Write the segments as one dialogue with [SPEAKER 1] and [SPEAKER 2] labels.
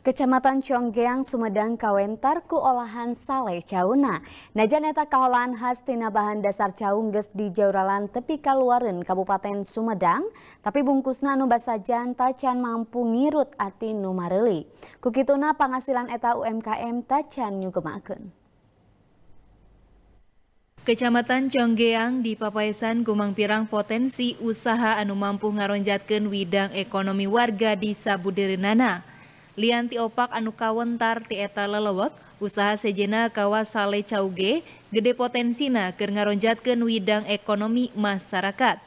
[SPEAKER 1] Kecamatan Chonggeang, Sumedang, Kawentar, kuolahan Sale Cauna. Najaneta kaolahan khas tina bahan dasar caungges di Jauralan tepi kaluaren Kabupaten Sumedang, tapi bungkusna basa basajan tacan mampu ngirut ati numareli. Kukituna penghasilan eta UMKM tacan nyugemaken.
[SPEAKER 2] Kecamatan Chonggeang di Papaisan Gumang Pirang potensi usaha anu mampu ngaronjatkan widang ekonomi warga di Nana. Lianti opak anu kawentar ti eta lelewek, usaha sejena kawas sale cauge, gede potensina keur ngaronjatkeun widang ekonomi masyarakat.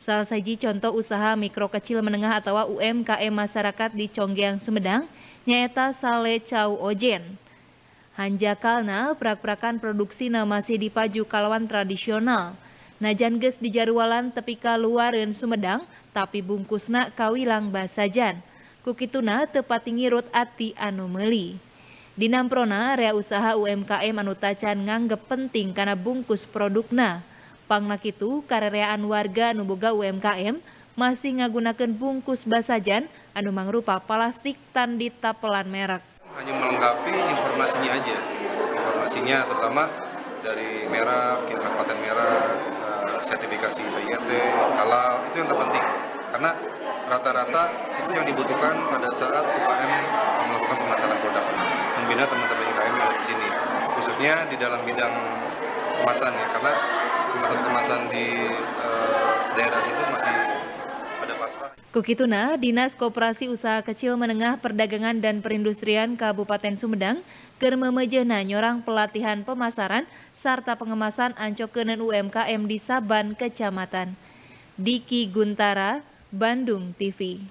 [SPEAKER 2] Salah saji contoh usaha mikro kecil menengah atau UMKM masyarakat di Conggeang Sumedang, nyaeta sale cau ojen. Hanjakalna prak-prakan produksi masih dipaju kalawan tradisional. Najan geus dijarwalan tepika luar Sumedang, tapi bungkusna kawilang basajan kukituna tepati ngirut ati anu meli. Dinamprona rea usaha UMKM anu tacan nganggep penting karena bungkus produkna. Pangnak itu karereaan warga anu boga UMKM masih ngagunakan bungkus basajan anu mangrupa plastik tandi tapelan merek.
[SPEAKER 3] Hanya melengkapi informasinya aja. Informasinya terutama dari merek, kabupaten merek, eh, sertifikasi BIT, halal, itu yang terpenting. Karena rata-rata itu yang dibutuhkan pada saat UKM melakukan pemasaran produk membina teman-teman UKM yang ada di sini khususnya di dalam bidang kemasan ya karena kemasan-kemasan di uh, daerah itu masih ada pasrah.
[SPEAKER 2] Kukituna, Dinas Koperasi Usaha Kecil Menengah Perdagangan dan Perindustrian Kabupaten Sumedang, Germemejena nyorang pelatihan pemasaran serta pengemasan ancokenen UMKM di Saban Kecamatan. Diki Guntara, Bandung TV.